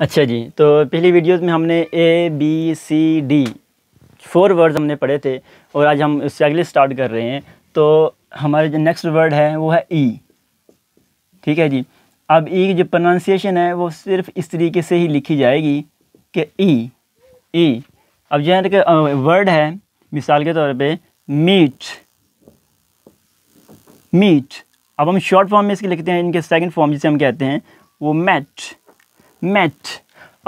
अच्छा जी तो पिछली वीडियोस में हमने A B C D four words हमने पढ़े थे और आज हम उससे अगले स्टार्ट कर रहे हैं तो हमारे जो नेक्स्ट वर्ड है वो है ई e। ठीक है जी अब ई e की जो प्रोनाउंसिएशन है वो सिर्फ इस तरीके से ही लिखी जाएगी कि ई e, ई अब जो है वर्ड है मिसाल के तौर पे मीट मीट अब हम शॉर्ट फॉर्म में इसके लिखते हैं इनके सेकंड फॉर्म जिसे हम कहते हैं वो मैट मैट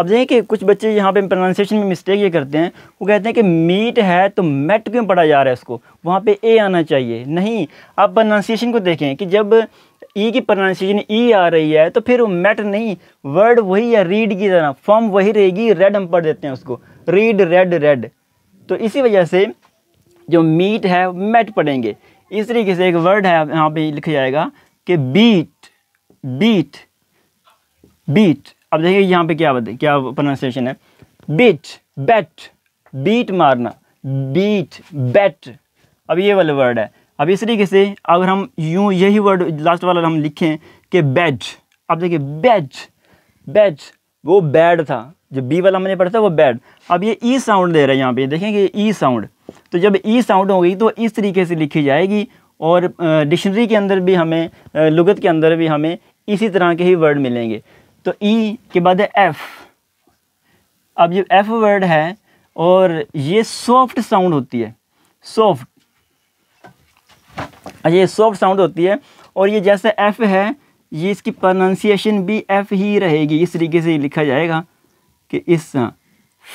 अब देखिए कि कुछ बच्चे यहाँ पे प्रोनाउंसिएशन में मिस्टेक ये करते हैं वो कहते हैं कि मीट है तो मैट क्यों पढ़ा जा रहा है इसको वहाँ पे ए आना चाहिए नहीं आप प्रोनाउंसिएशन को देखें कि जब ई e की प्रोनाउंसिएशन ई e आ रही है तो फिर वो मैट नहीं वर्ड वही है रीड की तरह फॉर्म वही रहेगी रेड हम पढ़ देते हैं उसको रीड रेड रेड तो इसी वजह से जो मीट है मेट पढ़ेंगे इस तरीके से एक वर्ड है यहाँ पर लिखा जाएगा कि बीट बीट बीट अब देखिए यहाँ पे क्या बताए क्या प्रोनाउंसिएशन है बीट बैट बीट मारना बीट बैट अब ये वाला वर्ड है अब इस तरीके से अगर हम यूँ यही वर्ड लास्ट वाला हम लिखें कि बैज अब देखिए बैज बैज वो बैड था जो बी वाला हमने पढ़ा था वो बैड अब ये ई e साउंड दे रहा है यहाँ पे देखें कि ई e साउंड तो जब ई e साउंड होगी तो इस तरीके से लिखी जाएगी और डिक्शनरी के अंदर भी हमें लुगत के अंदर भी हमें इसी तरह के ही वर्ड मिलेंगे तो ई e के बाद है एफ़ अब ये एफ़ वर्ड है और ये सॉफ्ट साउंड होती है सॉफ्ट ये सॉफ्ट साउंड होती है और ये जैसे एफ़ है ये इसकी प्रोनाउंसिएशन भी एफ़ ही रहेगी इस तरीके से लिखा जाएगा कि इस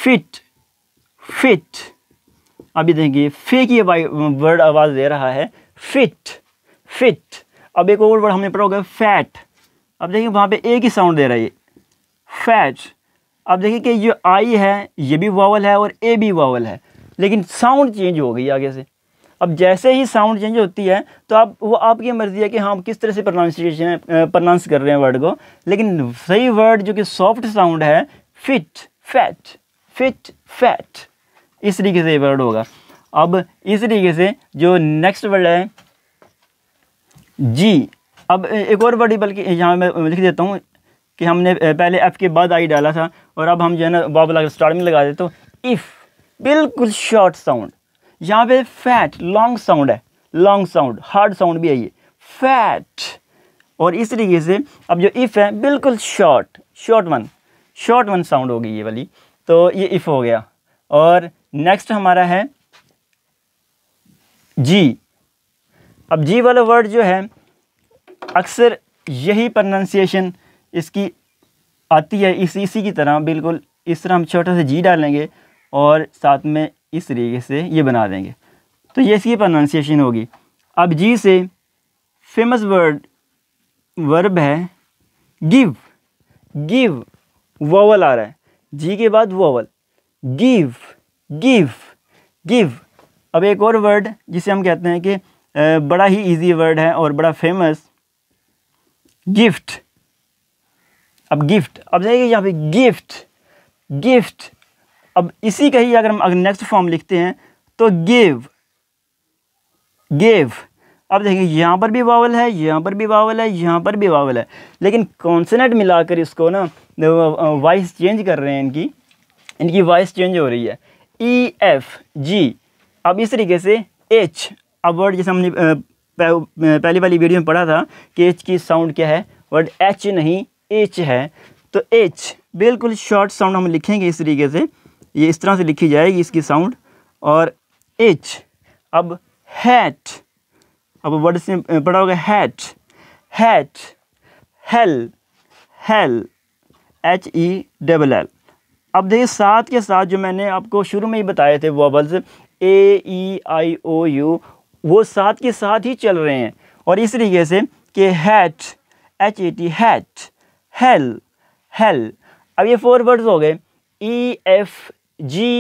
फिट फिट अभी देखिए फे की वर्ड आवाज़ दे रहा है फिट फिट अब एक और वर्ड हमने पढ़ा होगा फैट अब देखिए वहाँ पे एक ही साउंड दे रहा है ये फैच अब देखिए कि ये आई है ये भी वावल है और ए भी वावल है लेकिन साउंड चेंज हो गई आगे से अब जैसे ही साउंड चेंज होती है तो आप वो आपकी मर्ज़ी है कि हाँ किस तरह से प्रोनाउंसिएशन प्रोनाउंस कर रहे हैं वर्ड को लेकिन सही वर्ड जो कि सॉफ्ट साउंड है फिट फैट फिट फैट इस तरीके से वर्ड होगा अब इस तरीके से जो नेक्स्ट वर्ड है जी अब एक और वर्ड बल्कि यहाँ मैं लिख देता हूँ कि हमने पहले एफ़ के बाद आई डाला था और अब हम जो है ना बॉब लगा स्टार्ट में लगा देते हो तो इफ़ बिल्कुल शॉर्ट साउंड यहाँ पे फैट लॉन्ग साउंड है लॉन्ग साउंड हार्ड साउंड भी है ये फैट और इस तरीके से अब जो इफ़ है बिल्कुल short short one short one sound होगी ये वाली तो ये इफ़ हो गया और नेक्स्ट हमारा है जी अब जी वाला वर्ड जो है अक्सर यही प्रनंसिएशन इसकी आती है इस इसी की तरह बिल्कुल इस तरह हम छोटा सा जी डालेंगे और साथ में इस तरीके से ये बना देंगे तो ये इसकी प्रोनाउंसिएशन होगी अब जी से फेमस वर्ड वर्ब है गिव गिव वोवल आ रहा है जी के बाद वोवल गिव गिव गिव अब एक और वर्ड जिसे हम कहते हैं कि बड़ा ही इजी वर्ड है और बड़ा फेमस गिफ्ट अब गिफ्ट अब जाइए यहाँ पे गिफ्ट गिफ्ट अब इसी का ही अगर हम अगर नेक्स्ट फॉर्म लिखते हैं तो गिव गिव अब देखिए यहाँ पर भी वावल है यहाँ पर भी वावल है यहाँ पर भी वावल है लेकिन कॉन्सनेट मिलाकर इसको ना वॉइस चेंज कर रहे हैं इनकी इनकी वॉइस चेंज हो रही है ई एफ जी अब इस तरीके से एच अब वर्ड जैसे हमने पहली वाली वीडियो में पढ़ा था कि एच की साउंड क्या है वर्ड एच नहीं एच है तो एच बिल्कुल शॉर्ट साउंड हम लिखेंगे इस तरीके से ये इस तरह से लिखी जाएगी इसकी साउंड और एच अब हैट अब वर्ड से पढ़ा होगा hat hat hell hell H E double L अब देखिए साथ के साथ जो मैंने आपको शुरू में ही बताए थे वॉबल्स ए ई आई ओ यू वो साथ के साथ ही चल रहे हैं और इस तरीके से कि hat H A T hat hell hell अब ये फोर वर्ड्स हो गए ई एफ जी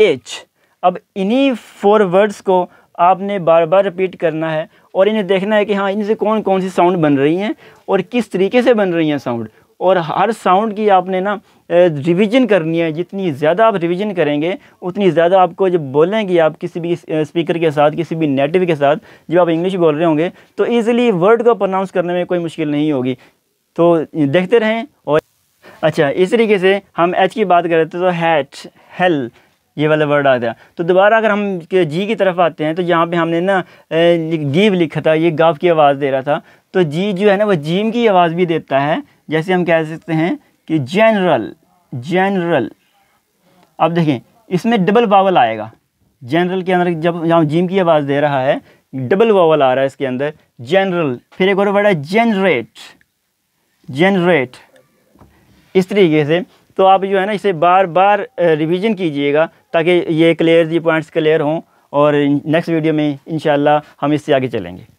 एच अब इन्हीं फोर वर्ड्स को आपने बार बार रिपीट करना है और इन्हें देखना है कि हाँ इनसे कौन कौन सी साउंड बन रही हैं और किस तरीके से बन रही हैं साउंड और हर साउंड की आपने ना रिवीजन करनी है जितनी ज़्यादा आप रिवीजन करेंगे उतनी ज़्यादा आपको जब बोलेंगे आप किसी भी स्पीकर के साथ किसी भी नेटिव के साथ जब आप इंग्लिश बोल रहे होंगे तो ईज़िली वर्ड को प्रोनाउंस करने में कोई मुश्किल नहीं होगी तो देखते रहें और अच्छा इस तरीके से हम एच की बात करें तो हैट हेल ये वाला वर्ड आ गया तो दोबारा अगर हम जी की तरफ आते हैं तो यहाँ पे हमने ना गीव लिखा था ये गाव की आवाज़ दे रहा था तो जी जो है ना वो जीम की आवाज़ भी देता है जैसे हम कह सकते हैं कि जनरल जनरल अब देखें इसमें डबल वावल आएगा जनरल के अंदर जब जहाँ जिम की आवाज़ दे रहा है डबल वावल आ रहा है इसके अंदर जनरल फिर एक और वर्ड है जनरेट जनरेट इस तरीके से तो आप जो है ना इसे बार बार रिवीजन कीजिएगा ताकि ये क्लियर ये पॉइंट्स क्लियर हों और नेक्स्ट वीडियो में इन हम इससे आगे चलेंगे